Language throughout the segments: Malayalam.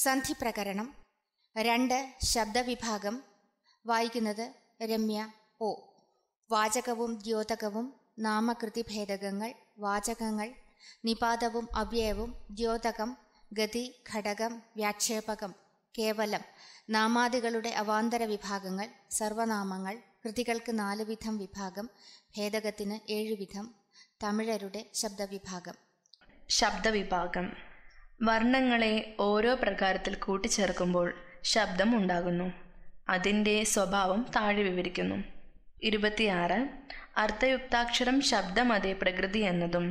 സന്ധിപ്രകരണം രണ്ട് ശബ്ദവിഭാഗം വായിക്കുന്നത് രമ്യ ഒ വാചകവും ദ്യോതകവും നാമകൃതി ഭേദകങ്ങൾ വാചകങ്ങൾ നിപാതവും അവ്യയവും ദ്യോതകം ഗതി ഘടകം വ്യാക്ഷേപകം കേവലം നാമാദികളുടെ അവാന്തര വിഭാഗങ്ങൾ സർവനാമങ്ങൾ കൃതികൾക്ക് നാല് വിധം വിഭാഗം ഭേദകത്തിന് ഏഴുവിധം തമിഴരുടെ ശബ്ദവിഭാഗം ശബ്ദവിഭാഗം വർണ്ണങ്ങളെ ഓരോ പ്രകാരത്തിൽ കൂട്ടിച്ചേർക്കുമ്പോൾ ശബ്ദം ഉണ്ടാകുന്നു അതിൻ്റെ സ്വഭാവം താഴെ വിവരിക്കുന്നു ഇരുപത്തിയാറ് അർത്ഥയുക്താക്ഷരം ശബ്ദം അതേ പ്രകൃതി എന്നതും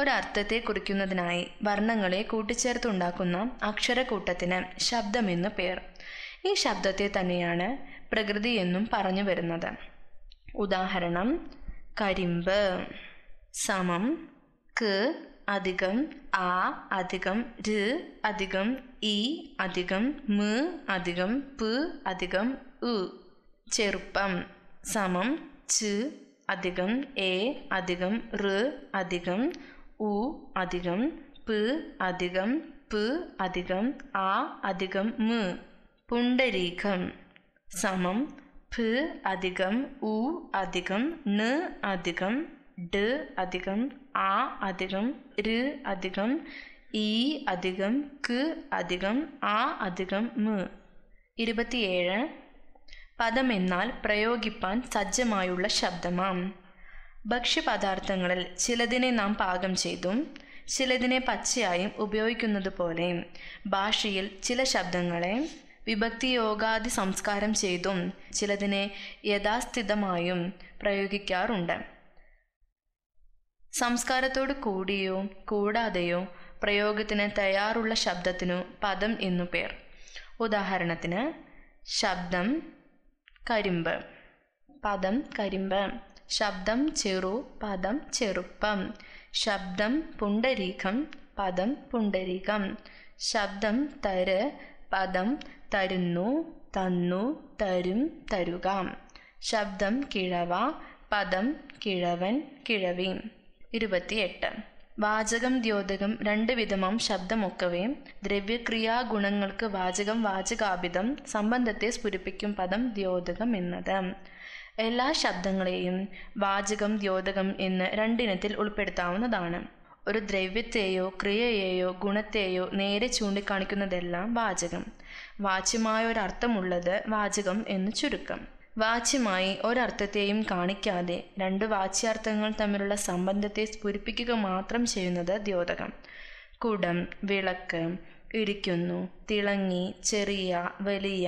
ഒരർത്ഥത്തെ കുറിക്കുന്നതിനായി വർണ്ണങ്ങളെ കൂട്ടിച്ചേർത്തുണ്ടാക്കുന്ന അക്ഷരക്കൂട്ടത്തിന് ശബ്ദമെന്ന് പേർ ഈ ശബ്ദത്തെ തന്നെയാണ് പ്രകൃതി എന്നും പറഞ്ഞു വരുന്നത് ഉദാഹരണം കരിമ്പ് സമം ക് അധികം ആ അധികം ര് അധികം ഇ അധികം മ് അധികം പ് അധികം ഉ ചെറുപ്പം സമം ച്ച് അധികം എ അധികം റ് അധികം ഉ അധികം പ് അധികം പ് അധികം ആ അധികം മ് പുണ്ടരീകം സമം ഫ് അധികം ഉ അധികം ന് അധികം ഡ് അധികം ആ അധികം ര് അധികം ഈ അധികം ക് അധികം ആ അധികം മ് ഇരുപത്തിയേഴ് പദം എന്നാൽ പ്രയോഗിപ്പാൻ സജ്ജമായുള്ള ശബ്ദമാം ഭക്ഷ്യപദാർത്ഥങ്ങളിൽ ചിലതിനെ നാം പാകം ചെയ്തും ചിലതിനെ പച്ചയായും ഉപയോഗിക്കുന്നത് പോലെ ഭാഷയിൽ ചില ശബ്ദങ്ങളെ വിഭക്തിയോഗാദി സംസ്കാരം ചെയ്തും ചിലതിനെ യഥാസ്ഥിതമായും പ്രയോഗിക്കാറുണ്ട് സംസ്കാരത്തോട് കൂടിയോ കൂടാതെയോ പ്രയോഗത്തിന് തയ്യാറുള്ള ശബ്ദത്തിനു പദം എന്നു പേർ ഉദാഹരണത്തിന് ശബ്ദം കരിമ്പ് പദം കരിമ്പ് ശബ്ദം ചെറു പദം ചെറുപ്പം ശബ്ദം പുണ്ടരീകം പദം പുണ്ടരീകം ശബ്ദം തര് പദം തരുന്നു തന്നു തരും തരുക ശബ്ദം കിഴവ പദം കിഴവൻ കിഴവീം ഇരുപത്തിയെട്ട് വാചകം ദ്യോതകം രണ്ട് വിധമാം ശബ്ദമൊക്കവേ ദ്രവ്യക്രിയാഗുണങ്ങൾക്ക് വാചകം വാചകാഭിതം സംബന്ധത്തെ സ്ഫുരിപ്പിക്കും പദം ദ്യോതകം എന്നത് എല്ലാ ശബ്ദങ്ങളെയും വാചകം ദ്യോതകം എന്ന് രണ്ടിനത്തിൽ ഉൾപ്പെടുത്താവുന്നതാണ് ഒരു ദ്രവ്യത്തെയോ ക്രിയയെയോ ഗുണത്തെയോ നേരെ ചൂണ്ടിക്കാണിക്കുന്നതെല്ലാം വാചകം വാച്യമായൊരർത്ഥമുള്ളത് വാചകം എന്ന് ചുരുക്കം വാച്യമായി ഒരർത്ഥത്തെയും കാണിക്കാതെ രണ്ട് വാച്യാർത്ഥങ്ങൾ തമ്മിലുള്ള സംബന്ധത്തെ സ്ഫുരിപ്പിക്കുക മാത്രം ചെയ്യുന്നത് ദ്യോതകം കുടം വിളക്ക് ഇരിക്കുന്നു തിളങ്ങി ചെറിയ വലിയ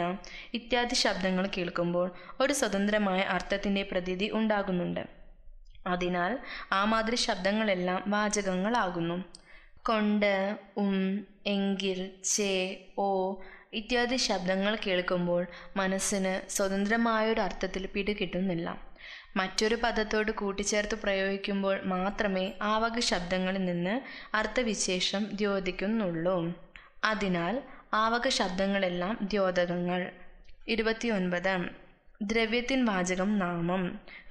ഇത്യാദി ശബ്ദങ്ങൾ കേൾക്കുമ്പോൾ ഒരു സ്വതന്ത്രമായ അർത്ഥത്തിൻ്റെ പ്രതീതി ഉണ്ടാകുന്നുണ്ട് അതിനാൽ ആ മാതിരി ശബ്ദങ്ങളെല്ലാം വാചകങ്ങളാകുന്നു കൊണ്ട് ഉം എങ്കിൽ ചേ ഓ ഇത്യാദി ശബ്ദങ്ങൾ കേൾക്കുമ്പോൾ മനസ്സിന് സ്വതന്ത്രമായൊരു അർത്ഥത്തിൽ പിടികിട്ടുന്നില്ല മറ്റൊരു പദത്തോട് കൂട്ടിച്ചേർത്ത് പ്രയോഗിക്കുമ്പോൾ മാത്രമേ ആ വക ശബ്ദങ്ങളിൽ നിന്ന് അർത്ഥവിശേഷം ദ്യോതിക്കുന്നുള്ളൂ അതിനാൽ ആവക ശബ്ദങ്ങളെല്ലാം ദ്യോതകങ്ങൾ ഇരുപത്തിയൊൻപത് ദ്രവ്യത്തിൻ വാചകം നാമം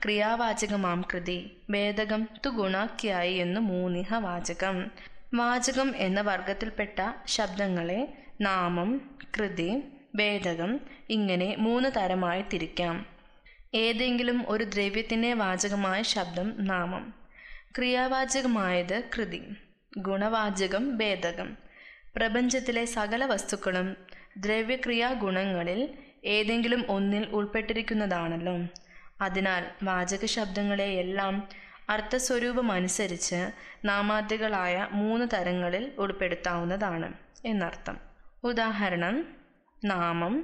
ക്രിയാവാചകമാം കൃതി ഭേദകം തു ഗുണാഖ്യായി എന്നു മൂന്നിഹ വാചകം വാചകം എന്ന വർഗത്തിൽപ്പെട്ട ശബ്ദങ്ങളെ നാമം കൃതി ഭേദകം ഇങ്ങനെ മൂന്ന് തരമായി തിരിക്കാം ഏതെങ്കിലും ഒരു ദ്രവ്യത്തിൻ്റെ വാചകമായ ശബ്ദം നാമം ക്രിയാവാചകമായത് കൃതി ഗുണവാചകം ഭേദകം പ്രപഞ്ചത്തിലെ സകല വസ്തുക്കളും ദ്രവ്യക്രിയാ ഗുണങ്ങളിൽ ഏതെങ്കിലും ഒന്നിൽ ഉൾപ്പെട്ടിരിക്കുന്നതാണല്ലോ അതിനാൽ വാചക ശബ്ദങ്ങളെയെല്ലാം അർത്ഥസ്വരൂപമനുസരിച്ച് നാമാദികളായ മൂന്ന് തരങ്ങളിൽ ഉൾപ്പെടുത്താവുന്നതാണ് എന്നർത്ഥം ഉദാഹരണം നാമം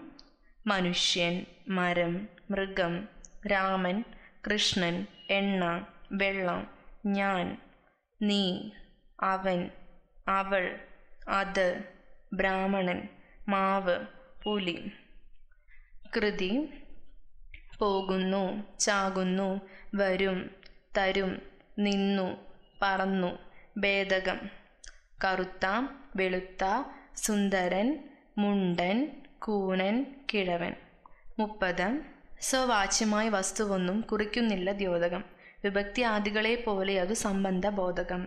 മനുഷ്യൻ മരം മൃഗം രാമൻ കൃഷ്ണൻ എണ്ണ വെള്ളം ഞാൻ നീ അവൻ അവൾ അത് ബ്രാഹ്മണൻ മാവ് പുലി കൃതി പോകുന്നു ചാകുന്നു വരും തരും നിന്നു പറന്നു ഭേദകം കറുത്ത വെളുത്ത സുന്ദരൻ മുണ്ടൻ കൂനൻ കിഴവൻ മുപ്പത് സ്വവാച്യമായ വസ്തുവൊന്നും കുറിക്കുന്നില്ല ദ്യോതകം വിഭക്തി ആദികളെ പോലെ അത് സംബന്ധ ബോധകം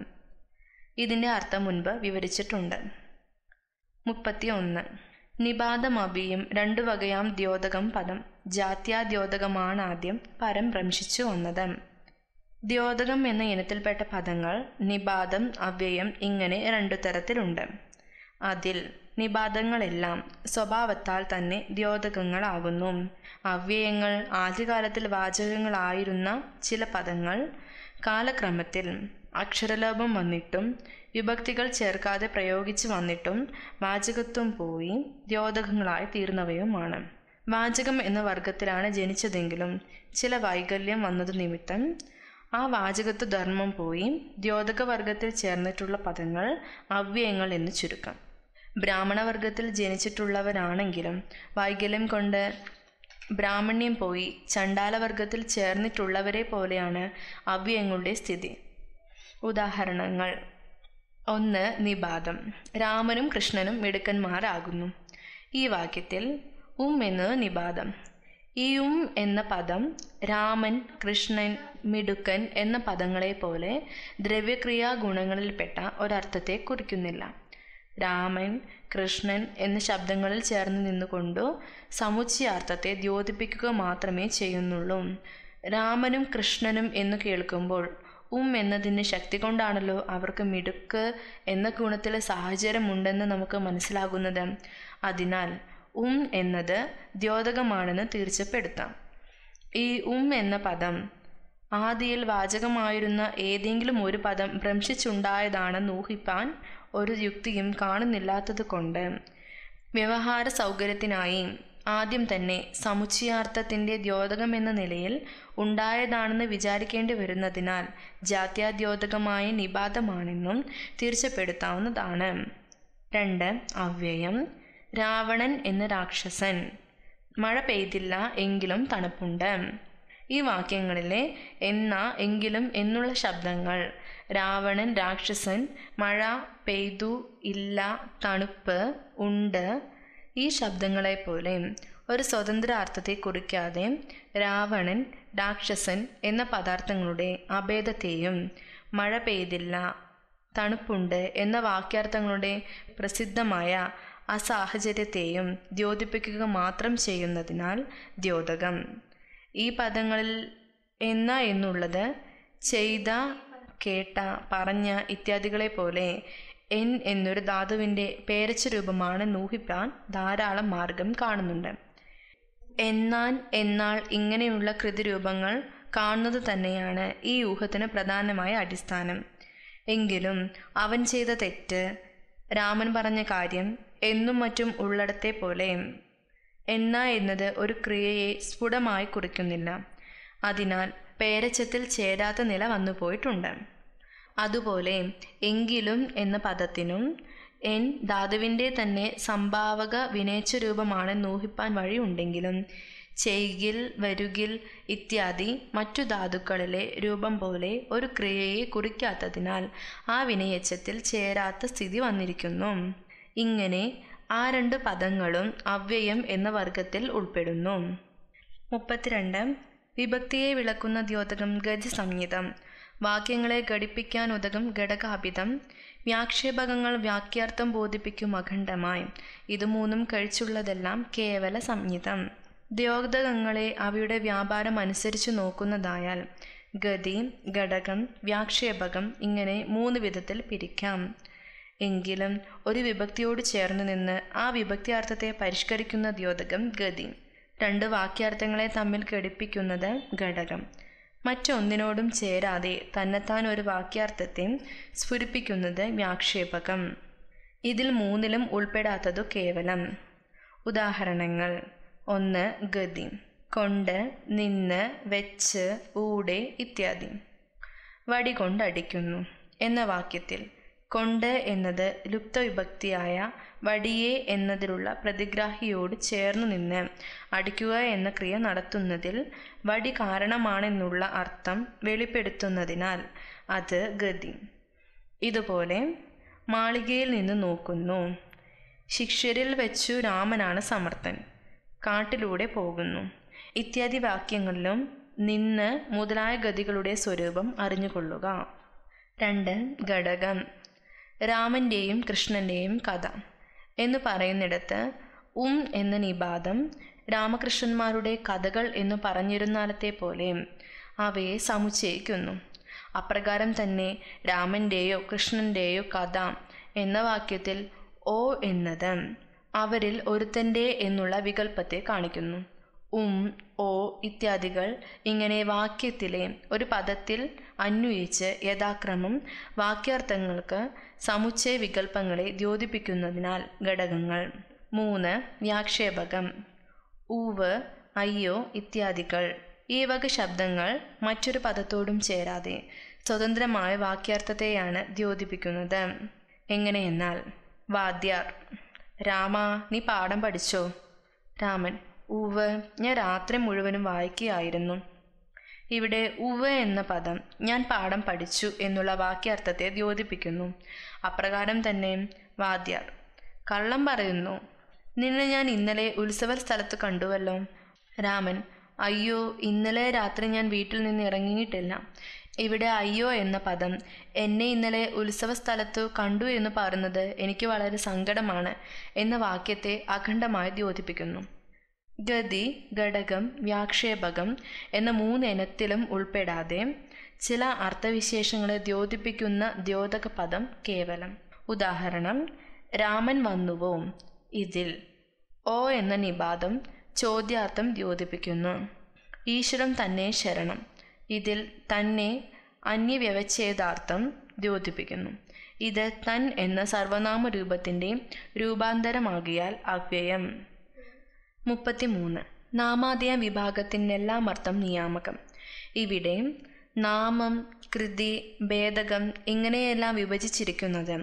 ഇതിൻ്റെ അർത്ഥം മുൻപ് വിവരിച്ചിട്ടുണ്ട് മുപ്പത്തി ഒന്ന് അഭിയും രണ്ടു വകയാം ദ്യോതകം പദം ജാത്യാദ്യോതകമാണ് ആദ്യം പരം ഭ്രംശിച്ചു വന്നത് ദ്യോതകം എന്ന ഇനത്തിൽപ്പെട്ട പദങ്ങൾ നിപാതം അവ്യയം ഇങ്ങനെ രണ്ടു തരത്തിലുണ്ട് അതിൽ നിപാതങ്ങളെല്ലാം സ്വഭാവത്താൽ തന്നെ ദ്യോതകങ്ങളാകുന്നു. അവ്യയങ്ങൾ ആദ്യകാലത്തിൽ വാചകങ്ങളായിരുന്ന ചില പദങ്ങൾ കാലക്രമത്തിൽ അക്ഷരലോപം വന്നിട്ടും വിഭക്തികൾ ചേർക്കാതെ പ്രയോഗിച്ച് വന്നിട്ടും വാചകത്വം പോയി ദ്യോതകങ്ങളായി തീർന്നവയുമാണ് വാചകം എന്ന വർഗത്തിലാണ് ജനിച്ചതെങ്കിലും ചില വൈകല്യം നിമിത്തം ആ ധർമ്മം പോയി ദ്യോതകവർഗത്തിൽ ചേർന്നിട്ടുള്ള പദങ്ങൾ അവ്യയങ്ങൾ എന്നു ചുരുക്കം. ബ്രാഹ്മണവർഗത്തിൽ ജനിച്ചിട്ടുള്ളവരാണെങ്കിലും വൈകല്യം കൊണ്ട് ബ്രാഹ്മണ്യം പോയി ചണ്ടാലവർഗത്തിൽ ചേർന്നിട്ടുള്ളവരെ പോലെയാണ് അവ്യങ്ങളുടെ സ്ഥിതി ഉദാഹരണങ്ങൾ ഒന്ന് നിപാതം രാമനും കൃഷ്ണനും മിടുക്കന്മാരാകുന്നു ഈ വാക്യത്തിൽ ഉം എന്നത് നിപാതം ഈ ഉം എന്ന പദം രാമൻ കൃഷ്ണൻ മിടുക്കൻ എന്ന പദങ്ങളെ പോലെ ദ്രവ്യക്രിയാ ഗുണങ്ങളിൽപ്പെട്ട ഒരർത്ഥത്തെ കുറിക്കുന്നില്ല രാമൻ കൃഷ്ണൻ എന്ന ശബ്ദങ്ങളിൽ ചേർന്ന് നിന്നുകൊണ്ടു സമുച്ചയാർത്ഥത്തെ ദ്യോതിപ്പിക്കുക മാത്രമേ ചെയ്യുന്നുള്ളൂ രാമനും കൃഷ്ണനും എന്ന് കേൾക്കുമ്പോൾ ഉം എന്നതിൻ്റെ ശക്തി കൊണ്ടാണല്ലോ അവർക്ക് മിടുക്ക് എന്ന ഗുണത്തിൽ സാഹചര്യമുണ്ടെന്ന് നമുക്ക് മനസ്സിലാകുന്നത് അതിനാൽ ഉം എന്നത് ദ്യോതകമാണെന്ന് തീർച്ചപ്പെടുത്താം ഈ ഉം എന്ന പദം ആദിയിൽ വാചകമായിരുന്ന ഏതെങ്കിലും ഒരു പദം ഭ്രംശിച്ചുണ്ടായതാണെന്ന് ഊഹിപ്പാൻ ഒരു യുക്തിയും കാണുന്നില്ലാത്തതുകൊണ്ട് വ്യവഹാര സൗകര്യത്തിനായി ആദ്യം തന്നെ സമുച്ചയാർത്ഥത്തിൻ്റെ എന്ന നിലയിൽ ഉണ്ടായതാണെന്ന് വിചാരിക്കേണ്ടി വരുന്നതിനാൽ ജാത്യാദ്യോതകമായ നിബാധമാണെന്നും തീർച്ചപ്പെടുത്താവുന്നതാണ് രണ്ട് അവ്യയം രാവണൻ എന്ന രാക്ഷസൻ മഴ പെയ്തില്ല എങ്കിലും തണുപ്പുണ്ട് ഈ വാക്യങ്ങളിലെ എന്ന എങ്കിലും എന്നുള്ള ശബ്ദങ്ങൾ രാവണൻ രാക്ഷസൻ മഴ പെയ്തു ഇല്ല തണുപ്പ് ഉണ്ട് ഈ ശബ്ദങ്ങളെപ്പോലെ ഒരു സ്വതന്ത്ര അർത്ഥത്തെ കുറിക്കാതെ രാവണൻ രാക്ഷസൻ എന്ന പദാർത്ഥങ്ങളുടെ അഭേദത്തെയും മഴ പെയ്തില്ല തണുപ്പുണ്ട് എന്ന വാക്യാർത്ഥങ്ങളുടെ പ്രസിദ്ധമായ ആ സാഹചര്യത്തെയും ദ്യോതിപ്പിക്കുക മാത്രം ചെയ്യുന്നതിനാൽ ദ്യോതകം ഈ പദങ്ങളിൽ എന്ന എന്നുള്ളത് ചെയ്ത കേട്ട പറഞ്ഞ ഇത്യാദികളെ പോലെ എൻ എന്നൊരു ധാതുവിൻ്റെ പേരച്ച രൂപമാണ് നൂഹിപ്പാൻ ധാരാളം മാർഗം കാണുന്നുണ്ട് എന്നാൻ എന്നാൾ ഇങ്ങനെയുള്ള കൃതിരൂപങ്ങൾ കാണുന്നത് തന്നെയാണ് ഈ ഊഹത്തിന് പ്രധാനമായ അടിസ്ഥാനം എങ്കിലും അവൻ ചെയ്ത തെറ്റ് രാമൻ പറഞ്ഞ കാര്യം എന്നും മറ്റും ഉള്ളടത്തെ പോലെ എന്ന എന്നത് ഒരു ക്രിയയെ സ്ഫുടമായി കുറിക്കുന്നില്ല അതിനാൽ പേരച്ചത്തിൽ ചേരാത്ത നില വന്നു പോയിട്ടുണ്ട് അതുപോലെ എങ്കിലും എന്ന പദത്തിനും എൻ ധാതുവിൻ്റെ തന്നെ സംഭാവക വിനയിച്ച രൂപമാണ് നൂഹിപ്പാൻ വഴിയുണ്ടെങ്കിലും ചെയ്കിൽ വരുകിൽ ഇത്യാദി മറ്റു ധാതുക്കളിലെ രൂപം പോലെ ഒരു ക്രിയയെ കുറിക്കാത്തതിനാൽ ആ വിനയച്ചത്തിൽ ചേരാത്ത സ്ഥിതി വന്നിരിക്കുന്നു ഇങ്ങനെ ആ രണ്ട് പദങ്ങളും അവ്യയം എന്ന വർഗത്തിൽ ഉൾപ്പെടുന്നു മുപ്പത്തിരണ്ട് വിഭക്തിയെ വിളക്കുന്ന ദ്യോതകം ഗജസംഹിതം വാക്യങ്ങളെ ഘടിപ്പിക്കാനുതകും ഘടകാപിതം വ്യാക്ഷേപകങ്ങൾ വാക്യാർത്ഥം ബോധിപ്പിക്കും അഖണ്ഡമായി മൂന്നും കഴിച്ചുള്ളതെല്ലാം കേവല സംഹിതം ദ്യോതകങ്ങളെ അവയുടെ വ്യാപാരം അനുസരിച്ച് നോക്കുന്നതായാൽ ഗതി ഘടകം വ്യാക്ഷേപകം ഇങ്ങനെ മൂന്ന് വിധത്തിൽ പിരിക്കാം എങ്കിലും ഒരു വിഭക്തിയോട് ചേർന്ന് നിന്ന് ആ വിഭക്തിയാർത്ഥത്തെ പരിഷ്കരിക്കുന്ന ദ്യോതകം ഗതി രണ്ട് വാക്യാർത്ഥങ്ങളെ തമ്മിൽ ഘടിപ്പിക്കുന്നത് ഘടകം മറ്റൊന്നിനോടും ചേരാതെ തന്നെത്താൻ ഒരു വാക്യാർത്ഥത്തെ സ്ഫുരിപ്പിക്കുന്നത് വ്യാക്ഷേപകം ഇതിൽ മൂന്നിലും ഉൾപ്പെടാത്തതു കേവലം ഉദാഹരണങ്ങൾ ഒന്ന് ഗതി കൊണ്ട് നിന്ന് വെച്ച് ഊടെ ഇത്യാദി വടി കൊണ്ടടിക്കുന്നു എന്ന വാക്യത്തിൽ കൊണ്ട് എന്നത് ലുപ്തവിഭക്തിയായ വടിയേ എന്നതിലുള്ള പ്രതിഗ്രാഹിയോട് ചേർന്നു നിന്ന് അടിക്കുക എന്ന ക്രിയ നടത്തുന്നതിൽ വടി കാരണമാണെന്നുള്ള അർത്ഥം വെളിപ്പെടുത്തുന്നതിനാൽ അത് ഗതി ഇതുപോലെ മാളികയിൽ നിന്ന് നോക്കുന്നു ശിക്ഷരിൽ വെച്ചു രാമനാണ് സമർത്ഥൻ കാട്ടിലൂടെ പോകുന്നു ഇത്യാദി വാക്യങ്ങളിലും നിന്ന് മുതലായ ഗതികളുടെ സ്വരൂപം അറിഞ്ഞുകൊള്ളുക രണ്ട് ഘടകം രാമൻ്റെയും കൃഷ്ണൻ്റെയും കഥ എന്ന് പറയുന്നിടത്ത് ഉം എന്ന നിപാതം രാമകൃഷ്ണന്മാരുടെ കഥകൾ എന്ന് പറഞ്ഞിരുന്നാലത്തെ പോലെ അവയെ സമുച്ചയിക്കുന്നു അപ്രകാരം തന്നെ രാമൻ്റെയോ കൃഷ്ണൻ്റെയോ കഥ എന്ന വാക്യത്തിൽ ഓ എന്നത് അവരിൽ ഒരുത്തൻ്റെ എന്നുള്ള വികല്പത്തെ കാണിക്കുന്നു ഉം ഓ ഇത്യാദികൾ ഇങ്ങനെ വാക്യത്തിലെ ഒരു പദത്തിൽ അന്വയിച്ച് യഥാക്രമം വാക്യാർത്ഥങ്ങൾക്ക് സമുച്ചയ വികല്പങ്ങളെ ദ്യോതിപ്പിക്കുന്നതിനാൽ ഘടകങ്ങൾ മൂന്ന് വ്യാക്ഷേപകം ഊവ് അയ്യോ ഇത്യാദികൾ ഈ വക ശബ്ദങ്ങൾ മറ്റൊരു പദത്തോടും ചേരാതെ സ്വതന്ത്രമായ വാക്യാർത്ഥത്തെയാണ് ദ്യോതിപ്പിക്കുന്നത് എങ്ങനെയെന്നാൽ വാദ്യാർ രാമ നീ പാഠം പഠിച്ചോ രാമൻ ഊവ് ഞാൻ രാത്രി മുഴുവനും വായിക്കുകയായിരുന്നു ഇവിടെ ഉവ എന്ന പദം ഞാൻ പാഠം പഠിച്ചു എന്നുള്ള വാക്യാർത്ഥത്തെ ദ്യോതിപ്പിക്കുന്നു അപ്രകാരം തന്നെ വാദ്യാർ കള്ളം പറയുന്നു നിന്നെ ഞാൻ ഇന്നലെ ഉത്സവ സ്ഥലത്ത് കണ്ടുവല്ലോ രാമൻ അയ്യോ ഇന്നലെ രാത്രി ഞാൻ വീട്ടിൽ നിന്ന് ഇറങ്ങിയിട്ടില്ല ഇവിടെ അയ്യോ എന്ന പദം എന്നെ ഇന്നലെ ഉത്സവ സ്ഥലത്തു കണ്ടു എന്ന് പറയുന്നത് എനിക്ക് വളരെ സങ്കടമാണ് എന്ന വാക്യത്തെ അഖണ്ഡമായി ദ്യോതിപ്പിക്കുന്നു ഗതി ഘടകം വ്യാക്ഷേപകം എന്ന മൂന്നിനത്തിലും ഉൾപ്പെടാതെ ചില അർത്ഥവിശേഷങ്ങളെ ദ്യോതിപ്പിക്കുന്ന ദ്യോതക പദം കേവലം ഉദാഹരണം രാമൻ വന്നുവോ ഇതിൽ ഓ എന്ന നിപാതം ചോദ്യാർത്ഥം ദ്യോതിപ്പിക്കുന്നു ഈശ്വരൻ തന്നെ ശരണം ഇതിൽ തന്നെ അന്യവ്യവച്ഛേദാർത്ഥം ദ്യോതിപ്പിക്കുന്നു ഇത് തൻ എന്ന സർവനാമ രൂപത്തിൻ്റെ രൂപാന്തരമാകിയാൽ അവ്യയം മുപ്പത്തിമൂന്ന് നാമാദയ വിഭാഗത്തിനെല്ലാം അർത്ഥം നിയാമകം ഇവിടെ നാമം കൃതി ഭേദകം ഇങ്ങനെയെല്ലാം വിഭജിച്ചിരിക്കുന്നത്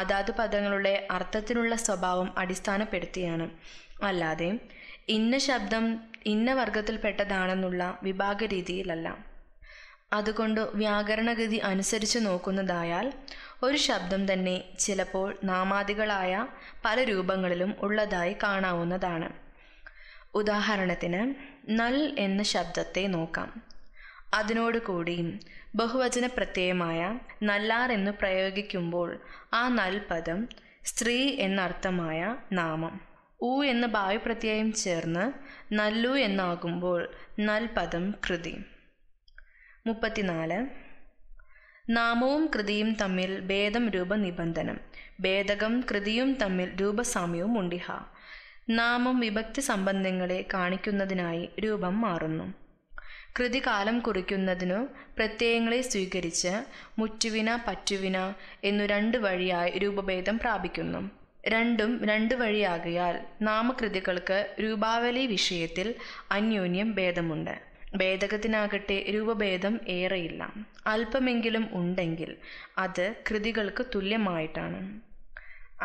അതാത് പദങ്ങളുടെ അർത്ഥത്തിലുള്ള സ്വഭാവം അടിസ്ഥാനപ്പെടുത്തിയാണ് അല്ലാതെ ഇന്ന ശബ്ദം ഇന്ന വർഗത്തിൽപ്പെട്ടതാണെന്നുള്ള വിഭാഗ രീതിയിലല്ല അതുകൊണ്ട് വ്യാകരണഗതി അനുസരിച്ച് നോക്കുന്നതായാൽ ഒരു ശബ്ദം തന്നെ ചിലപ്പോൾ നാമാദികളായ പല രൂപങ്ങളിലും ഉള്ളതായി കാണാവുന്നതാണ് ഉദാഹരണത്തിന് നൽ എന്ന ശബ്ദത്തെ നോക്കാം അതിനോട് കൂടിയും ബഹുവചന പ്രത്യയമായ നല്ലാർ എന്ന് പ്രയോഗിക്കുമ്പോൾ ആ നൽ പദം സ്ത്രീ എന്നർത്ഥമായ നാമം ഊ എന്ന ഭാവി പ്രത്യയം ചേർന്ന് നല്ലു എന്നാകുമ്പോൾ നൽ പദം കൃതി മുപ്പത്തിനാല് നാമവും കൃതിയും തമ്മിൽ ഭേദം രൂപ നിബന്ധനം ഭേദകം കൃതിയും തമ്മിൽ രൂപസാമ്യവും ഉണ്ടിഹ നാമം വിഭക്തി സംബന്ധങ്ങളെ കാണിക്കുന്നതിനായി രൂപം മാറുന്നു കൃതി കാലം കുറിക്കുന്നതിനു പ്രത്യയങ്ങളെ സ്വീകരിച്ച് മുറ്റുവിന പറ്റുവിന എന്നു രണ്ട് വഴിയായി രൂപഭേദം പ്രാപിക്കുന്നു രണ്ടും രണ്ട് വഴിയാകിയാൽ നാമകൃതികൾക്ക് രൂപാവലി വിഷയത്തിൽ അന്യോന്യം ഭേദമുണ്ട് ഭേദകത്തിനാകട്ടെ രൂപഭേദം ഏറെയില്ല അല്പമെങ്കിലും ഉണ്ടെങ്കിൽ അത് കൃതികൾക്ക് തുല്യമായിട്ടാണ്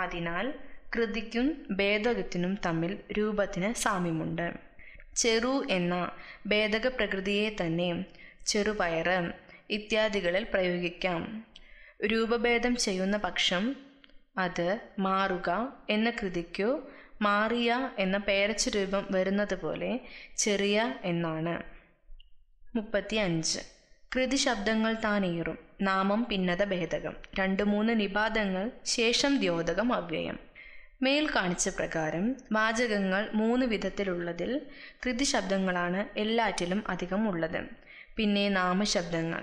അതിനാൽ കൃതിക്കും ഭേദകത്തിനും തമ്മിൽ രൂപത്തിന് സാമ്യമുണ്ട് ചെറു എന്ന ഭേദക പ്രകൃതിയെ തന്നെ ചെറുപയറ് ഇത്യാദികളിൽ പ്രയോഗിക്കാം രൂപഭേദം ചെയ്യുന്ന പക്ഷം അത് മാറുക എന്ന കൃതിക്കു മാറിയ എന്ന പേരച്ച രൂപം വരുന്നത് പോലെ ചെറിയ എന്നാണ് മുപ്പത്തി അഞ്ച് കൃതി ശബ്ദങ്ങൾ താനേറും നാമം പിന്നത ഭേദകം രണ്ട് മൂന്ന് നിപാതങ്ങൾ ശേഷം ദ്യോതകം അവ്യയം മേൽ കാണിച്ച പ്രകാരം വാചകങ്ങൾ മൂന്ന് വിധത്തിലുള്ളതിൽ ശബ്ദങ്ങളാണ് എല്ലാറ്റിലും അധികം ഉള്ളത് പിന്നെ നാമശബ്ദങ്ങൾ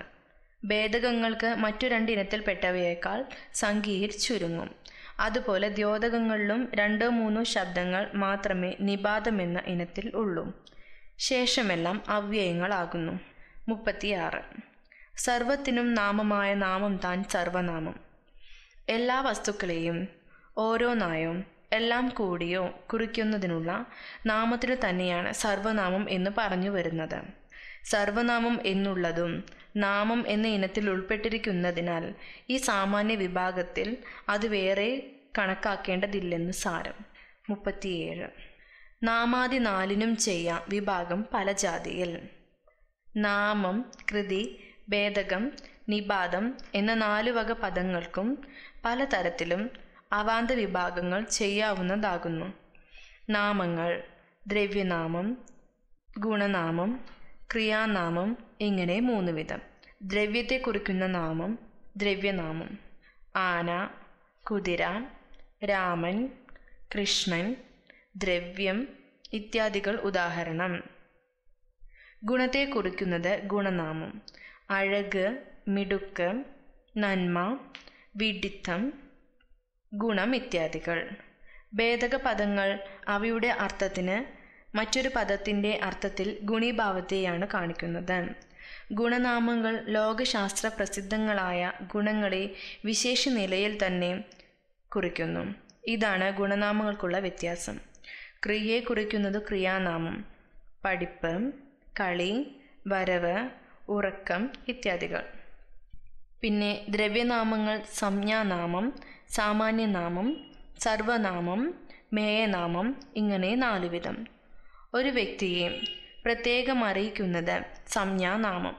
ഭേദകങ്ങൾക്ക് മറ്റു രണ്ടിനത്തിൽപ്പെട്ടവയേക്കാൾ സംഖ്യയിൽ ചുരുങ്ങും അതുപോലെ ദ്യോതകങ്ങളിലും രണ്ടോ മൂന്നോ ശബ്ദങ്ങൾ മാത്രമേ നിപാതമെന്ന ഇനത്തിൽ ഉള്ളൂ ശേഷമെല്ലാം അവ്യയങ്ങളാകുന്നു മുപ്പത്തിയാറ് സർവത്തിനും നാമമായ നാമം താൻ സർവനാമം എല്ലാ വസ്തുക്കളെയും ഓരോന്നായും എല്ലാം കൂടിയോ കുറിക്കുന്നതിനുള്ള നാമത്തിൽ തന്നെയാണ് സർവനാമം എന്ന് പറഞ്ഞു വരുന്നത് സർവനാമം എന്നുള്ളതും നാമം എന്ന ഇനത്തിൽ ഉൾപ്പെട്ടിരിക്കുന്നതിനാൽ ഈ സാമാന്യ വിഭാഗത്തിൽ അത് വേറെ കണക്കാക്കേണ്ടതില്ലെന്ന് സാരം മുപ്പത്തിയേഴ് നാമാതി നാലിനും ചെയ്യാം വിഭാഗം പല ജാതിയിൽ നാമം കൃതി ഭേദകം നിപാതം എന്ന നാലുവക പദങ്ങൾക്കും പലതരത്തിലും അവാന്ത വിഭാഗങ്ങൾ ചെയ്യാവുന്നതാകുന്നു നാമങ്ങൾ ദ്രവ്യനാമം ഗുണനാമം ക്രിയാനാമം ഇങ്ങനെ മൂന്ന് വിധം ദ്രവ്യത്തെ കുറിക്കുന്ന നാമം ദ്രവ്യനാമം ആന കുതിര രാമൻ കൃഷ്ണൻ ദ്രവ്യം ഇത്യാദികൾ ഉദാഹരണം ഗുണത്തെ കുറിക്കുന്നത് ഗുണനാമം അഴക് മിടുക്ക് നന്മ വിഡിത്തം ഗുണം ഇത്യാദികൾ ഭേദക പദങ്ങൾ അവയുടെ അർത്ഥത്തിന് മറ്റൊരു പദത്തിൻ്റെ അർത്ഥത്തിൽ ഗുണീഭാവത്തെയാണ് കാണിക്കുന്നത് ഗുണനാമങ്ങൾ ലോകശാസ്ത്ര പ്രസിദ്ധങ്ങളായ ഗുണങ്ങളെ വിശേഷ നിലയിൽ തന്നെ കുറിക്കുന്നു ഇതാണ് ഗുണനാമങ്ങൾക്കുള്ള വ്യത്യാസം ക്രിയയെ കുറിക്കുന്നത് ക്രിയാനാമം പഠിപ്പ് കളി വരവ് ഉറക്കം ഇത്യാദികൾ പിന്നെ ദ്രവ്യനാമങ്ങൾ സംജ്ഞാനാമം സാമാന്യനാമം സർവനാമം മേയനാമം ഇങ്ങനെ നാലുവിധം ഒരു വ്യക്തിയെ പ്രത്യേകം അറിയിക്കുന്നത് സംജ്ഞാനാമം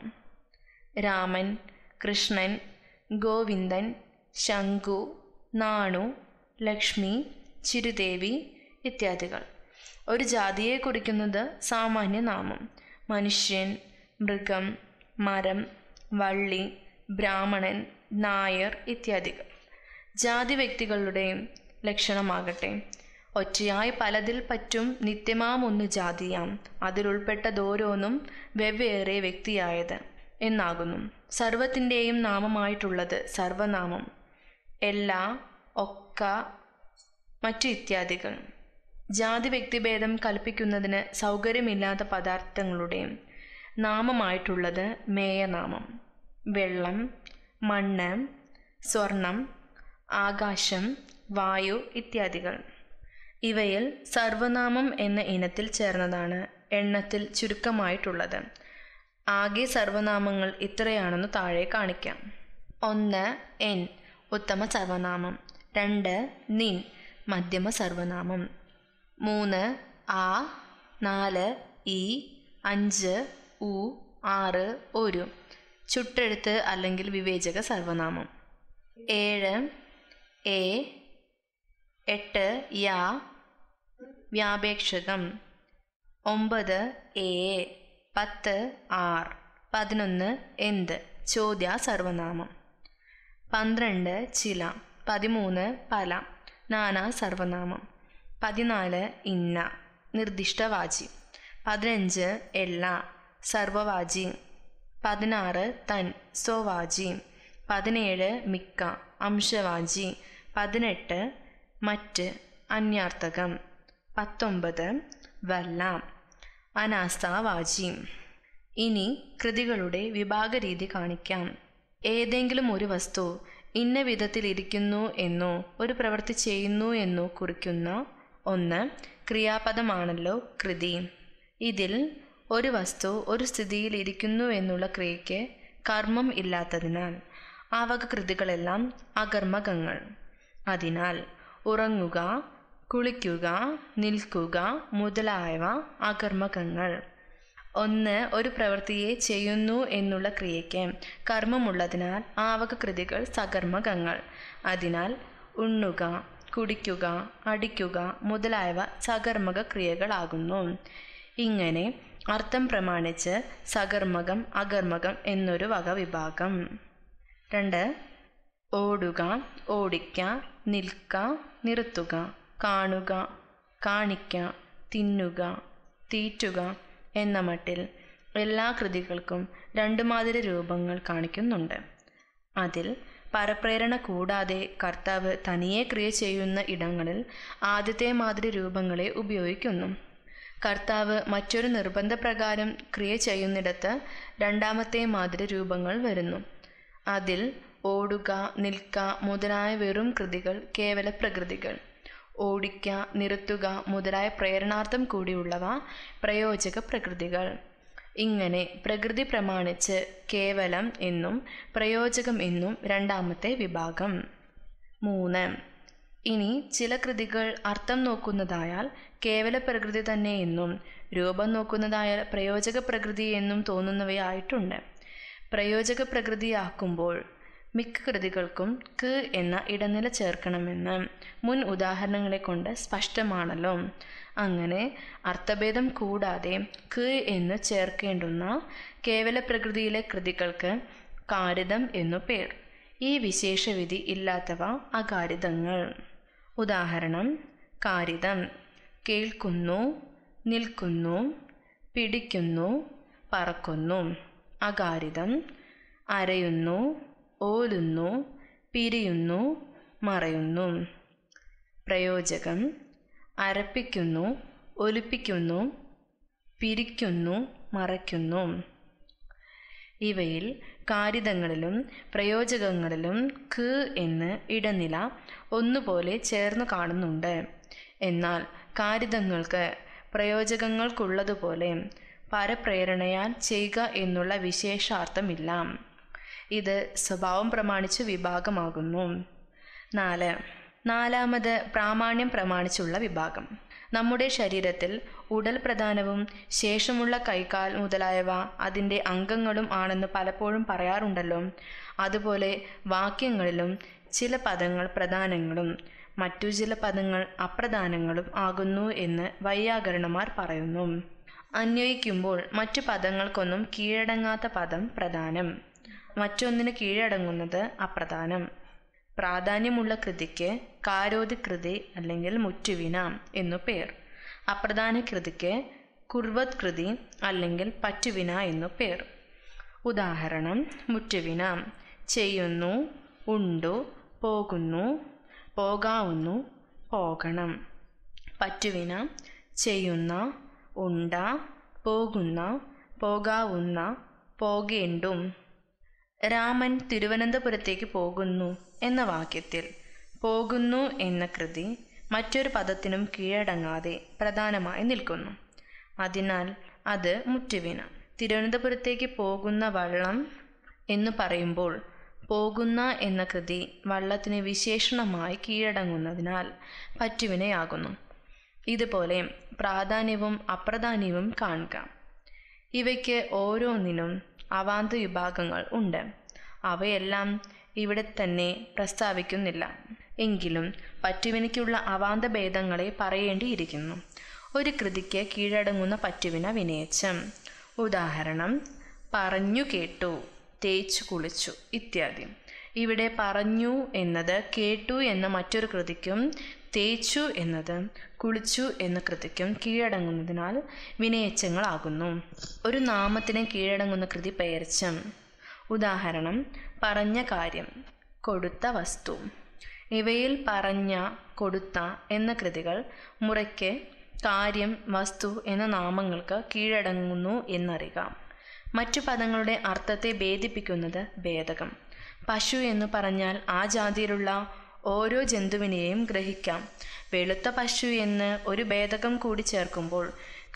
രാമൻ കൃഷ്ണൻ ഗോവിന്ദൻ ശംഖു നാണു ലക്ഷ്മി ചിരുദേവി ഇത്യാദികൾ ഒരു ജാതിയെ കുറിക്കുന്നത് സാമാന്യനാമം മനുഷ്യൻ മൃഗം മരം വള്ളി ബ്രാഹ്മണൻ നായർ ഇത്യാദികൾ ജാതി വ്യക്തികളുടെയും ലക്ഷണമാകട്ടെ ഒറ്റയായി പലതിൽ പറ്റും നിത്യമാം ഒന്ന് ജാതിയാം അതിലുൾപ്പെട്ടതോരോന്നും വെവ്വേറെ വ്യക്തിയായത് എന്നാകുന്നു സർവത്തിൻ്റെയും നാമമായിട്ടുള്ളത് സർവനാമം എല്ലാ ഒക്ക മറ്റു ഇത്യാദികൾ ജാതി വ്യക്തിഭേദം കൽപ്പിക്കുന്നതിന് സൗകര്യമില്ലാത്ത പദാർത്ഥങ്ങളുടെയും നാമമായിട്ടുള്ളത് മേയനാമം വെള്ളം മണ്ണ് സ്വർണം ആകാശം വായു ഇത്യാദികൾ ഇവയിൽ സർവനാമം എന്ന ഇനത്തിൽ ചേർന്നതാണ് എണ്ണത്തിൽ ചുരുക്കമായിട്ടുള്ളത് ആകെ സർവനാമങ്ങൾ ഇത്രയാണെന്ന് താഴെ കാണിക്കാം ഒന്ന് എൻ ഉത്തമ സർവനാമം രണ്ട് നിൻ മധ്യമ സർവനാമം മൂന്ന് ആ നാല് ഇ അഞ്ച് ഉ ആറ് ഒരു ചുട്ടെഴുത്ത് അല്ലെങ്കിൽ വിവേചക സർവനാമം ഏഴ് എ എട്ട് യാ വ്യാപേക്ഷകം ഒമ്പത് എ പത്ത് ആർ പതിനൊന്ന് എന്ത് ചോദ്യ സർവനാമം പന്ത്രണ്ട് ചില പതിമൂന്ന് പല നാനാ സർവനാമം പതിനാല് ഇന്ന നിർദ്ദിഷ്ടവാചി പതിനഞ്ച് എല്ലാ സർവവാചി പതിനാറ് തൻ സ്വവാചി പതിനേഴ് മിക്ക അംശവാചി പതിനെട്ട് മറ്റ് അന്യാർത്ഥകം പത്തൊമ്പത് വല്ല അനാസ്ഥാവാചി ഇനി കൃതികളുടെ വിഭാഗരീതി കാണിക്കാം ഏതെങ്കിലും ഒരു വസ്തു ഇന്ന വിധത്തിലിരിക്കുന്നു എന്നോ ഒരു പ്രവൃത്തി ചെയ്യുന്നു എന്നോ കുറിക്കുന്ന ഒന്ന് ക്രിയാപദമാണല്ലോ കൃതി ഇതിൽ ഒരു വസ്തു ഒരു സ്ഥിതിയിൽ ഇരിക്കുന്നു എന്നുള്ള ക്രിയയ്ക്ക് കർമ്മം ഇല്ലാത്തതിനാൽ ആവക കൃതികളെല്ലാം അകർമ്മകങ്ങൾ അതിനാൽ ഉറങ്ങുക കുളിക്കുക നിൽക്കുക മുതലായവ അകർമ്മകങ്ങൾ ഒന്ന് ഒരു പ്രവൃത്തിയെ ചെയ്യുന്നു എന്നുള്ള ക്രിയയ്ക്ക് കർമ്മമുള്ളതിനാൽ ആവക കൃതികൾ സകർമ്മകങ്ങൾ അതിനാൽ ഉണ്ണുക കുടിക്കുക അടിക്കുക മുതലായവ സകർമ്മക ക്രിയകളാകുന്നു ഇങ്ങനെ അർത്ഥം പ്രമാണിച്ച് സകർമ്മകം അകർമ്മകം എന്നൊരു വകവിഭാഗം രണ്ട് ഓടുക ഓടിക്ക നിൽക്ക നിർത്തുക കാണുക കാണിക്ക തിന്നുക തീറ്റുക എന്ന മട്ടിൽ എല്ലാ കൃതികൾക്കും രണ്ട് മാതിരി രൂപങ്ങൾ കാണിക്കുന്നുണ്ട് അതിൽ പരപ്രേരണ കൂടാതെ കർത്താവ് തനിയെ ക്രിയ ചെയ്യുന്ന ഇടങ്ങളിൽ ആദ്യത്തെ മാതിരി രൂപങ്ങളെ ഉപയോഗിക്കുന്നു കർത്താവ് മറ്റൊരു നിർബന്ധപ്രകാരം ക്രിയ ചെയ്യുന്നിടത്ത് രണ്ടാമത്തെ മാതിരി രൂപങ്ങൾ വരുന്നു അതിൽ ഓടുക നിൽക്ക മുതലായ വെറും കൃതികൾ കേവല പ്രകൃതികൾ ഓടിക്ക നിർത്തുക മുതലായ പ്രേരണാർത്ഥം കൂടിയുള്ളവ പ്രയോജക പ്രകൃതികൾ ഇങ്ങനെ പ്രകൃതി പ്രമാണിച്ച് കേവലം എന്നും പ്രയോജകം എന്നും രണ്ടാമത്തെ വിഭാഗം മൂന്ന് ഇനി ചില കൃതികൾ അർത്ഥം നോക്കുന്നതായാൽ കേവല പ്രകൃതി തന്നെ എന്നും രൂപം നോക്കുന്നതായാൽ പ്രയോജക പ്രകൃതി എന്നും തോന്നുന്നവയായിട്ടുണ്ട് പ്രയോജക പ്രകൃതിയാക്കുമ്പോൾ മിക്ക കൃതികൾക്കും ക് എന്ന ഇടനില ചേർക്കണമെന്ന് മുൻ ഉദാഹരണങ്ങളെ കൊണ്ട് സ്പഷ്ടമാണല്ലോ അങ്ങനെ അർത്ഥഭേദം കൂടാതെ ക് എന്ന് ചേർക്കേണ്ടുന്ന കേവല പ്രകൃതിയിലെ കൃതികൾക്ക് കാരിതം എന്നു പേർ ഈ വിശേഷവിധി ഇല്ലാത്തവ അകാരിതങ്ങൾ ഉദാഹരണം കാരിതം കേൾക്കുന്നു നിൽക്കുന്നു പിടിക്കുന്നു പറക്കുന്നു അകാരിതം അരയുന്നു ഓലുന്നു പിരിയുന്നു മറയുന്നു പ്രയോജകം അരപ്പിക്കുന്നു ഒലിപ്പിക്കുന്നു പിരിക്കുന്നു മറയ്ക്കുന്നു ഇവയിൽ കാരിതങ്ങളിലും പ്രയോജകങ്ങളിലും ക് എന്ന് ഇടനില ഒന്നുപോലെ ചേർന്നു കാണുന്നുണ്ട് എന്നാൽ കാരിതങ്ങൾക്ക് പ്രയോജകങ്ങൾക്കുള്ളതുപോലെ പരപ്രേരണയാൽ ചെയ്യുക എന്നുള്ള വിശേഷാർത്ഥമില്ല ഇത് സ്വഭാവം പ്രമാണിച്ച് വിഭാഗമാകുന്നു നാല് നാലാമത് പ്രാമാണ്യം പ്രമാണിച്ചുള്ള വിഭാഗം നമ്മുടെ ശരീരത്തിൽ ഉടൽ പ്രധാനവും ശേഷമുള്ള കൈകാൽ മുതലായവ അതിൻ്റെ അംഗങ്ങളും ആണെന്ന് പലപ്പോഴും പറയാറുണ്ടല്ലോ അതുപോലെ വാക്യങ്ങളിലും ചില പദങ്ങൾ പ്രധാനങ്ങളും മറ്റു ചില പദങ്ങൾ അപ്രധാനങ്ങളും ആകുന്നു എന്ന് വൈയാകരണമാർ പറയുന്നു അന്വയിക്കുമ്പോൾ മറ്റു പദങ്ങൾക്കൊന്നും കീഴടങ്ങാത്ത പദം പ്രധാനം മറ്റൊന്നിന് കീഴടങ്ങുന്നത് അപ്രധാനം പ്രാധാന്യമുള്ള കൃതിക്ക് കൃതി അല്ലെങ്കിൽ മുറ്റുവിന എന്നു പേർ അപ്രധാന കൃതിക്ക് കുർവത് കൃതി അല്ലെങ്കിൽ പറ്റുവിന എന്നു പേർ ഉദാഹരണം മുറ്റുവിന ചെയ്യുന്നു ഉണ്ടു പോകുന്നു പോകാവുന്നു പോകണം പറ്റുവിന ചെയ്യുന്ന ഉണ്ട പോകുന്ന പോകാവുന്ന പോകേണ്ടും രാമൻ തിരുവനന്തപുരത്തേക്ക് പോകുന്നു എന്ന വാക്യത്തിൽ പോകുന്നു എന്ന കൃതി മറ്റൊരു പദത്തിനും കീഴടങ്ങാതെ പ്രധാനമായി നിൽക്കുന്നു അതിനാൽ അത് മുറ്റുവീണ തിരുവനന്തപുരത്തേക്ക് പോകുന്ന വള്ളം എന്ന് പറയുമ്പോൾ പോകുന്ന എന്ന കൃതി വള്ളത്തിന് വിശേഷണമായി കീഴടങ്ങുന്നതിനാൽ പറ്റുവിനയാകുന്നു ഇതുപോലെ പ്രാധാന്യവും അപ്രാധാന്യവും കാണുക ഇവയ്ക്ക് ഓരോന്നിനും അവാന്ത വിഭാഗങ്ങൾ ഉണ്ട് അവയെല്ലാം ഇവിടെ തന്നെ പ്രസ്താവിക്കുന്നില്ല എങ്കിലും പറ്റുവിനയ്ക്കുള്ള അവാന്ത ഭേദങ്ങളെ പറയേണ്ടിയിരിക്കുന്നു ഒരു കൃതിക്ക് കീഴടങ്ങുന്ന പറ്റുവിന വിനയിച്ചം ഉദാഹരണം പറഞ്ഞു കേട്ടു തേച്ചു കുളിച്ചു ഇത്യാദി ഇവിടെ പറഞ്ഞു എന്നത് കേട്ടു എന്ന മറ്റൊരു കൃതിക്കും തേച്ചു എന്നത് കുളിച്ചു എന്ന കൃതിക്കും കീഴടങ്ങുന്നതിനാൽ വിനയച്ചങ്ങളാകുന്നു ഒരു നാമത്തിന് കീഴടങ്ങുന്ന കൃതി പേർച്ചം ഉദാഹരണം പറഞ്ഞ കാര്യം കൊടുത്ത വസ്തു ഇവയിൽ പറഞ്ഞ കൊടുത്ത എന്ന കൃതികൾ മുറയ്ക്ക് കാര്യം വസ്തു എന്ന നാമങ്ങൾക്ക് കീഴടങ്ങുന്നു എന്നറിയാം മറ്റു പദങ്ങളുടെ അർത്ഥത്തെ ഭേദിപ്പിക്കുന്നത് ഭേദകം പശു എന്ന് പറഞ്ഞാൽ ആ ജാതിയിലുള്ള ഓരോ ജന്തുവിനെയും ഗ്രഹിക്കാം വെളുത്ത പശു എന്ന് ഒരു ഭേദകം കൂടി ചേർക്കുമ്പോൾ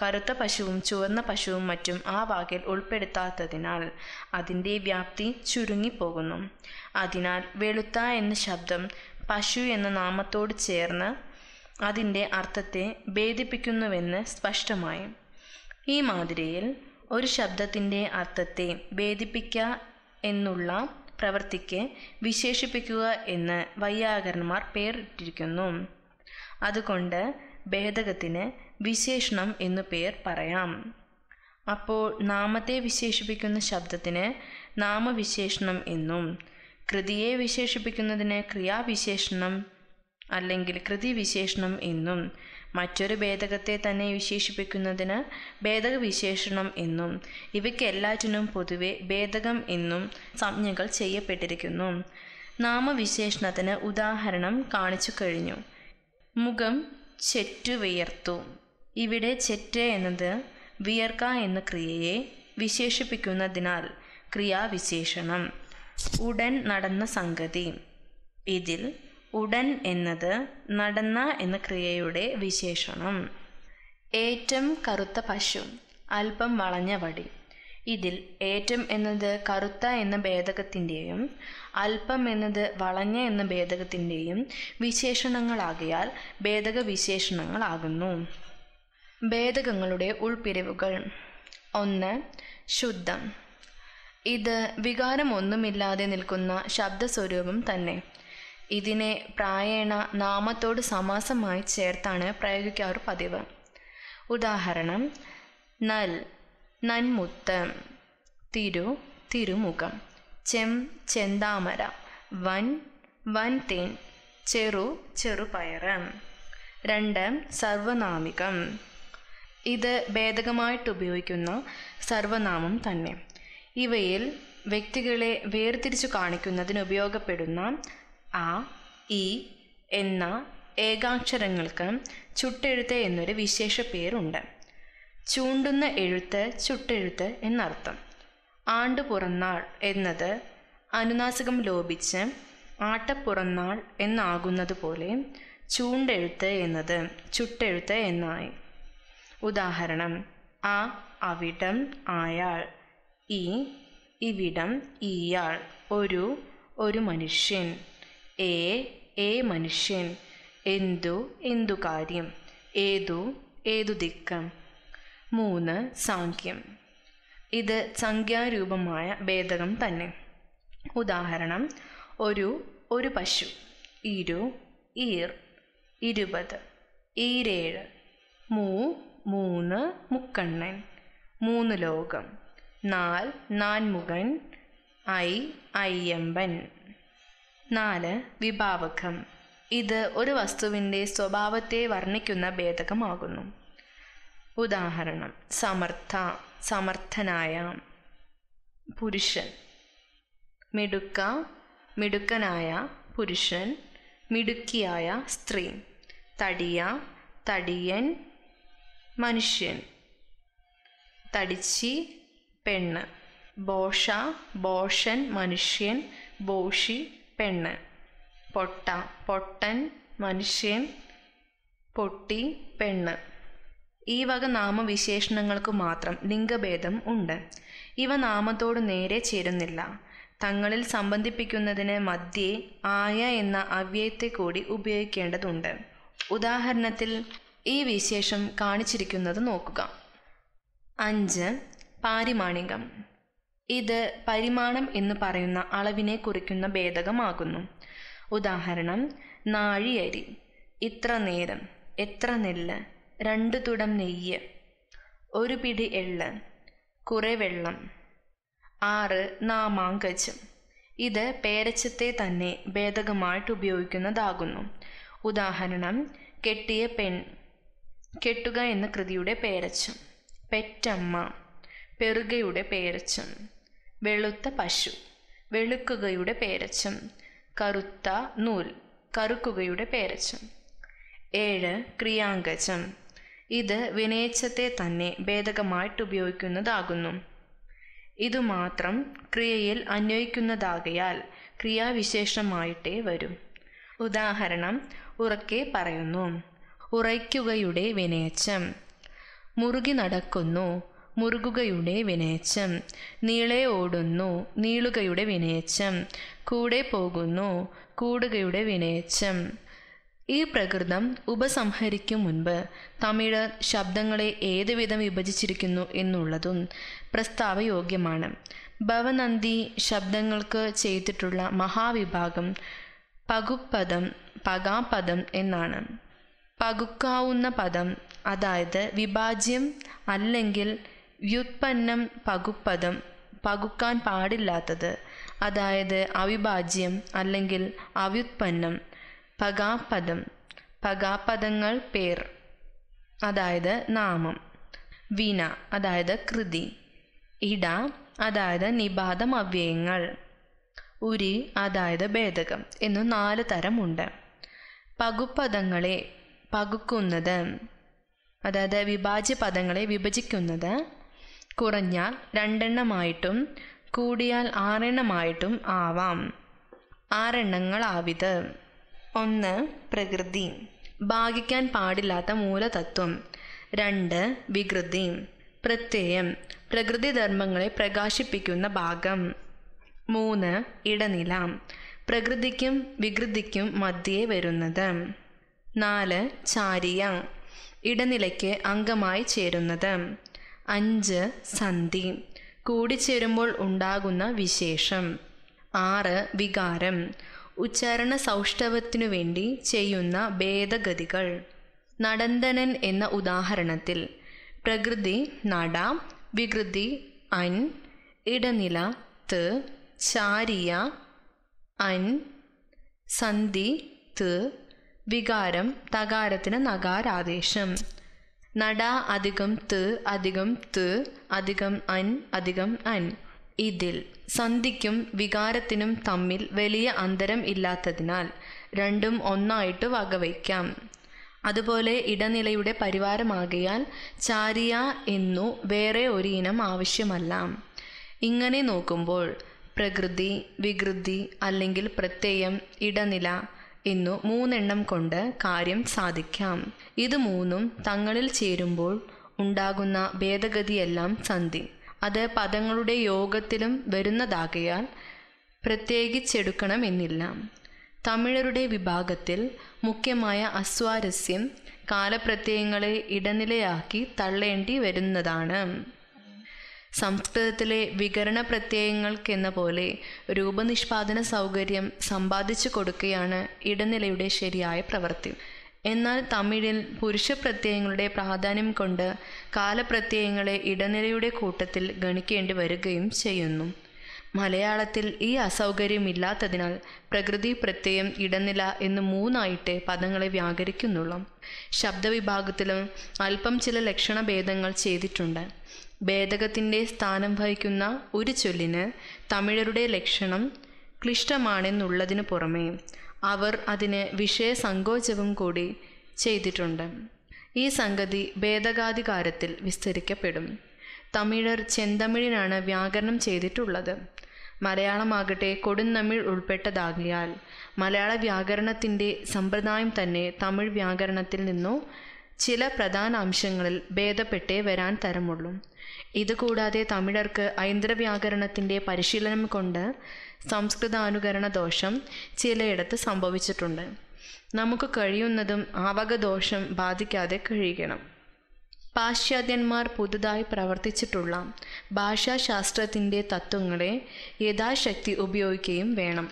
കറുത്ത പശുവും ചുവന്ന പശുവും മറ്റും ആ വാക്കിൽ ഉൾപ്പെടുത്താത്തതിനാൽ അതിൻ്റെ വ്യാപ്തി ചുരുങ്ങിപ്പോകുന്നു അതിനാൽ വെളുത്ത എന്ന ശബ്ദം പശു എന്ന നാമത്തോട് ചേർന്ന് അതിൻ്റെ അർത്ഥത്തെ ഭേദിപ്പിക്കുന്നുവെന്ന് സ്പഷ്ടമായി ഈ മാതിരിയിൽ ഒരു ശബ്ദത്തിൻ്റെ അർത്ഥത്തെ ഭേദിപ്പിക്ക എന്നുള്ള പ്രവർത്തിക്ക് വിശേഷിപ്പിക്കുക എന്ന് വൈയാകരണന്മാർ പേരിട്ടിരിക്കുന്നു അതുകൊണ്ട് ഭേദകത്തിന് വിശേഷണം എന്നു പേർ പറയാം അപ്പോൾ നാമത്തെ വിശേഷിപ്പിക്കുന്ന ശബ്ദത്തിന് നാമവിശേഷണം എന്നും കൃതിയെ വിശേഷിപ്പിക്കുന്നതിന് ക്രിയാവിശേഷണം അല്ലെങ്കിൽ കൃതിവിശേഷണം എന്നും മറ്റൊരു ഭേദകത്തെ തന്നെ വിശേഷിപ്പിക്കുന്നതിന് ഭേദകവിശേഷണം എന്നും ഇവയ്ക്കെല്ലാറ്റിനും പൊതുവെ ഭേദകം എന്നും സംജ്ഞകൾ ചെയ്യപ്പെട്ടിരിക്കുന്നു നാമവിശേഷണത്തിന് ഉദാഹരണം കാണിച്ചു കഴിഞ്ഞു മുഖം ചെറ്റു വിയർത്തു ഇവിടെ ചെറ്റ് എന്നത് വിയർക്ക എന്ന ക്രിയയെ വിശേഷിപ്പിക്കുന്നതിനാൽ ക്രിയാവിശേഷണം ഉടൻ നടന്ന സംഗതി ഇതിൽ ഉടൻ എന്നത് നടന്ന എന്ന ക്രിയയുടെ വിശേഷണം ഏറ്റം കറുത്ത പശു അല്പം വളഞ്ഞ വടി ഇതിൽ ഏറ്റം എന്നത് കറുത്ത എന്ന ഭേദകത്തിൻ്റെയും അല്പം എന്നത് വളഞ്ഞ എന്ന ഭേദകത്തിൻ്റെയും വിശേഷണങ്ങളാകിയാൽ ഭേദക വിശേഷണങ്ങളാകുന്നു ഭേദകങ്ങളുടെ ഉൾപിരിവുകൾ ഒന്ന് ശുദ്ധം ഇത് വികാരമൊന്നുമില്ലാതെ നിൽക്കുന്ന ശബ്ദസ്വരൂപം തന്നെ ഇതിനെ പ്രായേണ നാമത്തോട് സമാസമായി ചേർത്താണ് പ്രയോഗിക്കാറ് പതിവ് ഉദാഹരണം നൽ നന്മുത്ത് തിരു തിരുമുഖം ചെം ചെന്താമര വൻ വൻ തേൻ ചെറു ചെറുപയർ രണ്ട് സർവനാമികം ഇത് ഭേദകമായിട്ട് ഉപയോഗിക്കുന്ന സർവനാമം തന്നെ ഇവയിൽ വ്യക്തികളെ വേർതിരിച്ചു കാണിക്കുന്നതിന് ഉപയോഗപ്പെടുന്ന ആ ഇ എന്ന ഏകാക്ഷരങ്ങൾക്ക് ചുട്ടെഴുത്ത് എന്നൊരു പേരുണ്ട് ചൂണ്ടുന്ന എഴുത്ത് ചുട്ടെഴുത്ത് എന്നർത്ഥം ആണ്ട് പുറന്നാൾ എന്നത് അനുനാസികം ലോപിച്ച് ആട്ടപ്പുറന്നാൾ പോലെ ചൂണ്ടെഴുത്ത് എന്നത് ചുട്ടെഴുത്ത് എന്നായി ഉദാഹരണം ആ അവിടം ആയാൾ ഈ ഇവിടം ഇയാൾ ഒരു ഒരു മനുഷ്യൻ ഏ ഏ മനുഷ്യൻ എന്തു എന്തു കാര്യം ഏതു ഏതു ദിക്കം മൂന്ന് സാഖ്യം ഇത് സംഖ്യാരൂപമായ ഭേദകം തന്നെ ഉദാഹരണം ഒരു ഒരു പശു ഇരു ഈർ ഇരുപത് ഈരേഴ് മൂ മൂന്ന് മുക്കണ്ണൻ മൂന്ന് ലോകം നാൽ നാൻമുഖൻ ഐ അയ്യമ്പൻ നാല് വിഭാവകം ഇത് ഒരു വസ്തുവിൻ്റെ സ്വഭാവത്തെ വർണ്ണിക്കുന്ന ഭേദകമാകുന്നു ഉദാഹരണം സമർത്ഥ സമർത്ഥനായ പുരുഷൻ മിടുക്ക മിടുക്കനായ പുരുഷൻ മിടുക്കിയായ സ്ത്രീ തടിയ തടിയൻ മനുഷ്യൻ തടിച്ചി പെണ്ണ് ബോഷ ബോഷൻ മനുഷ്യൻ ബോഷി പെണ്ണ് പൊട്ട പൊട്ടൻ മനുഷ്യൻ പൊട്ടി പെണ്ണ് ഈ വക നാമവിശേഷണങ്ങൾക്ക് മാത്രം ലിംഗഭേദം ഉണ്ട് ഇവ നാമത്തോട് നേരെ ചേരുന്നില്ല തങ്ങളിൽ സംബന്ധിപ്പിക്കുന്നതിന് മധ്യേ ആയ എന്ന അവ്യയത്തെ കൂടി ഉപയോഗിക്കേണ്ടതുണ്ട് ഉദാഹരണത്തിൽ ഈ വിശേഷം കാണിച്ചിരിക്കുന്നത് നോക്കുക അഞ്ച് പാരിമാണികം ഇത് പരിമാണം എന്ന് പറയുന്ന അളവിനെ കുറിക്കുന്ന ഭേദകമാകുന്നു ഉദാഹരണം നാഴിയരി ഇത്ര നേരം എത്ര നെല്ല് രണ്ട് തുടം നെയ്യ് ഒരു പിടി എള്ള് കുറെ വെള്ളം ആറ് നാമാങ്കജം ഇത് പേരച്ചത്തെ തന്നെ ഭേദകമായിട്ട് ഉപയോഗിക്കുന്നതാകുന്നു ഉദാഹരണം കെട്ടിയ പെൺ കെട്ടുക എന്ന കൃതിയുടെ പേരച്ചം പെറ്റമ്മ പെറുകയുടെ പേരച്ചം വെളുത്ത പശു വെളുക്കുകയുടെ പേരച്ചം കറുത്ത നൂൽ കറുക്കുകയുടെ പേരച്ചം ഏഴ് ക്രിയാങ്കജം ഇത് വിനയച്ചത്തെ തന്നെ ഭേദകമായിട്ട് ഉപയോഗിക്കുന്നതാകുന്നു ഇതുമാത്രം ക്രിയയിൽ അന്വയിക്കുന്നതാകയാൽ ക്രിയാവിശേഷമായിട്ടേ വരും ഉദാഹരണം ഉറക്കെ പറയുന്നു ഉറയ്ക്കുകയുടെ വിനയച്ചം മുറുകി നടക്കുന്നു മുറുകുകയുടെ വിനേച്ചം നീളെ ഓടുന്നു നീളുകയുടെ വിനേച്ചം കൂടെ പോകുന്നു കൂടുകയുടെ വിനേച്ചം ഈ പ്രകൃതം ഉപസംഹരിക്കും മുൻപ് തമിഴ് ശബ്ദങ്ങളെ ഏതുവിധം വിഭജിച്ചിരിക്കുന്നു എന്നുള്ളതും പ്രസ്താവയോഗ്യമാണ് ഭവനന്ദി ശബ്ദങ്ങൾക്ക് ചെയ്തിട്ടുള്ള മഹാവിഭാഗം പകുപ്പദം പകാപദം എന്നാണ് പകുക്കാവുന്ന പദം അതായത് വിഭാജ്യം അല്ലെങ്കിൽ വ്യുത്പന്നം പകുപ്പദം പകുക്കാൻ പാടില്ലാത്തത് അതായത് അവിഭാജ്യം അല്ലെങ്കിൽ അവ്യുത്പന്നം പകാപദം പകാപദങ്ങൾ പേർ അതായത് നാമം വീണ അതായത് കൃതി ഇട അതായത് നിബാധം അവ്യയങ്ങൾ ഉരി അതായത് ഭേദകം എന്നു നാല് തരമുണ്ട് പകുപ്പദങ്ങളെ പകുക്കുന്നത് അതായത് വിഭാജ്യ പദങ്ങളെ വിഭജിക്കുന്നത് കുറഞ്ഞാൽ രണ്ടെണ്ണമായിട്ടും കൂടിയാൽ ആറെണ്ണമായിട്ടും ആവാം ആറെണ്ണങ്ങളാവിത് ഒന്ന് പ്രകൃതി ഭാഗിക്കാൻ പാടില്ലാത്ത മൂലതത്വം രണ്ട് വികൃതി പ്രത്യയം പ്രകൃതിധർമ്മങ്ങളെ പ്രകാശിപ്പിക്കുന്ന ഭാഗം മൂന്ന് ഇടനില പ്രകൃതിക്കും വികൃതിക്കും മധ്യേ വരുന്നത് നാല് ചാരിയ ഇടനിലയ്ക്ക് അംഗമായി ചേരുന്നത് അഞ്ച് സന്ധി കൂടിച്ചേരുമ്പോൾ ഉണ്ടാകുന്ന വിശേഷം ആറ് വികാരം ഉച്ചാരണ സൗഷ്ഠവത്തിനു വേണ്ടി ചെയ്യുന്ന ഭേദഗതികൾ നടന്തനൻ എന്ന ഉദാഹരണത്തിൽ പ്രകൃതി നട വികൃതി അൻ ഇടനില ത് ചാരിയ അൻ സന്ധി ത് വികാരം തകാരത്തിന് നകാരാദേശം നട അധികം ത് അധികം ത് അധികം അൻ അധികം അൻ ഇതിൽ സന്ധിക്കും വികാരത്തിനും തമ്മിൽ വലിയ അന്തരം ഇല്ലാത്തതിനാൽ രണ്ടും ഒന്നായിട്ട് വകവയ്ക്കാം അതുപോലെ ഇടനിലയുടെ പരിവാരമാകയാൽ ചാരിയ എന്നു വേറെ ഒരു ഇനം ആവശ്യമല്ല ഇങ്ങനെ നോക്കുമ്പോൾ പ്രകൃതി വികൃതി അല്ലെങ്കിൽ പ്രത്യയം ഇടനില എന്നു മൂന്നെണ്ണം കൊണ്ട് കാര്യം സാധിക്കാം ഇത് മൂന്നും തങ്ങളിൽ ചേരുമ്പോൾ ഉണ്ടാകുന്ന ഭേദഗതിയെല്ലാം സന്ധി അത് പദങ്ങളുടെ യോഗത്തിലും വരുന്നതാകയാൽ പ്രത്യേകിച്ചെടുക്കണമെന്നില്ല തമിഴരുടെ വിഭാഗത്തിൽ മുഖ്യമായ അസ്വാരസ്യം കാലപ്രത്യയങ്ങളെ ഇടനിലയാക്കി തള്ളേണ്ടി വരുന്നതാണ് സംസ്കൃതത്തിലെ വികരണ പ്രത്യയങ്ങൾക്കെന്ന പോലെ രൂപനിഷ്പാദന സൗകര്യം സമ്പാദിച്ചു കൊടുക്കുകയാണ് ഇടനിലയുടെ ശരിയായ പ്രവൃത്തി എന്നാൽ തമിഴിൽ പുരുഷ പ്രത്യയങ്ങളുടെ പ്രാധാന്യം കൊണ്ട് കാലപ്രത്യയങ്ങളെ ഇടനിലയുടെ കൂട്ടത്തിൽ ഗണിക്കേണ്ടി വരികയും ചെയ്യുന്നു മലയാളത്തിൽ ഈ അസൗകര്യമില്ലാത്തതിനാൽ പ്രകൃതി പ്രത്യയം ഇടനില എന്ന് മൂന്നായിട്ട് പദങ്ങളെ വ്യാകരിക്കുന്നുള്ളൂ ശബ്ദവിഭാഗത്തിലും അല്പം ചില ലക്ഷണഭേദങ്ങൾ ചെയ്തിട്ടുണ്ട് ഭേദകത്തിൻ്റെ സ്ഥാനം വഹിക്കുന്ന ഒരു ചൊല്ലിന് തമിഴരുടെ ലക്ഷണം ക്ലിഷ്ടമാണെന്നുള്ളതിനു പുറമേ അവർ അതിന് വിഷയസങ്കോചവും കൂടി ചെയ്തിട്ടുണ്ട് ഈ സംഗതി ഭേദഗാധികാരത്തിൽ വിസ്തരിക്കപ്പെടും തമിഴർ ചെന്തമിഴിനാണ് വ്യാകരണം ചെയ്തിട്ടുള്ളത് മലയാളമാകട്ടെ കൊടുന്നമിഴ് ഉൾപ്പെട്ടതാകിയാൽ മലയാള വ്യാകരണത്തിൻ്റെ സമ്പ്രദായം തന്നെ തമിഴ് വ്യാകരണത്തിൽ നിന്നോ ചില പ്രധാന അംശങ്ങളിൽ ഭേദപ്പെട്ടേ വരാൻ തരമുള്ളൂ ഇതുകൂടാതെ തമിഴർക്ക് ഐന്ദ്രവ്യാകരണത്തിൻ്റെ പരിശീലനം കൊണ്ട് സംസ്കൃതാനുകരണ ദോഷം ചിലയിടത്ത് സംഭവിച്ചിട്ടുണ്ട് നമുക്ക് കഴിയുന്നതും ആവകദോഷം ദോഷം ബാധിക്കാതെ കഴിയണം പാശ്ചാത്യന്മാർ പുതുതായി പ്രവർത്തിച്ചിട്ടുള്ള ഭാഷാശാസ്ത്രത്തിൻ്റെ തത്വങ്ങളെ യഥാശക്തി ഉപയോഗിക്കുകയും വേണം